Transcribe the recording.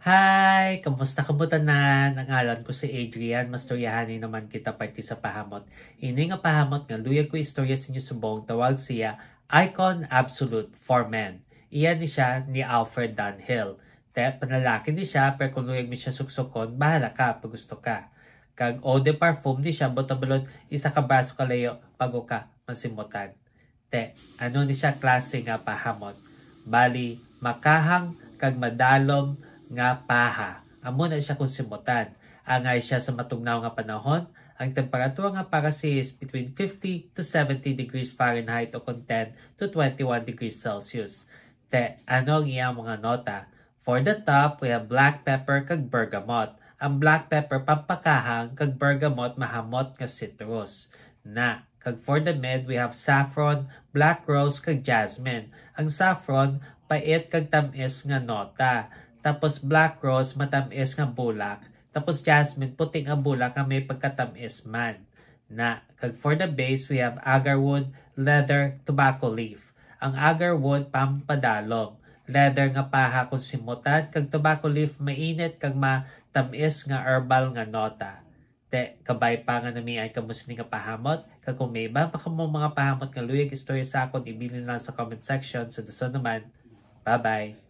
Hi! Kamusta kabutanan? na? Nangalan ko si Adrian. Masturyahanin naman kita party sa pahamot. Ini nga pahamot nga luyag ko istorya sa inyo subong tawag siya Icon Absolute for Men. Iyan ni siya ni Alfred Dunhill. Te, panalaki ni siya pero kung luyag mi siya suksukon, bahala ka pag gusto ka. Kag eau de parfum ni siya botabalon isa ka braso kalayo pag ka masimutan. Te, ano ni siya klase nga pahamot? Bali, makahang kag madalom nga paha. Amo na siya kung simutan. Angay siya sa matugnaw nga panahon, ang temperatura nga para sa is between 50 to 70 degrees Fahrenheit o kung 10 to 21 degrees Celsius. Te, ano ang iyang mga nota? For the top, we have black pepper kag bergamot. Ang black pepper pampakahang kag bergamot mahamot nga citrus. Na, kag for the mid, we have saffron, black rose kag jasmine. Ang saffron, pait kag tamis nga nota tapos black rose, matamis nga bulak. Tapos jasmine, puting nga bulak nga may pagkatamis man. Na, kag for the base, we have agarwood, leather, tobacco leaf. Ang agarwood, pampadalom. Leather nga paha kung simutan, kag tobacco leaf mainit, kag matamis nga herbal nga nota. Te, kabay pa nga na may ay kamusli nga pahamot, kag kung may iba pa mo mga pahamot nga luyag istorya sa akon, ibilin lang sa comment section. So, naman, bye-bye!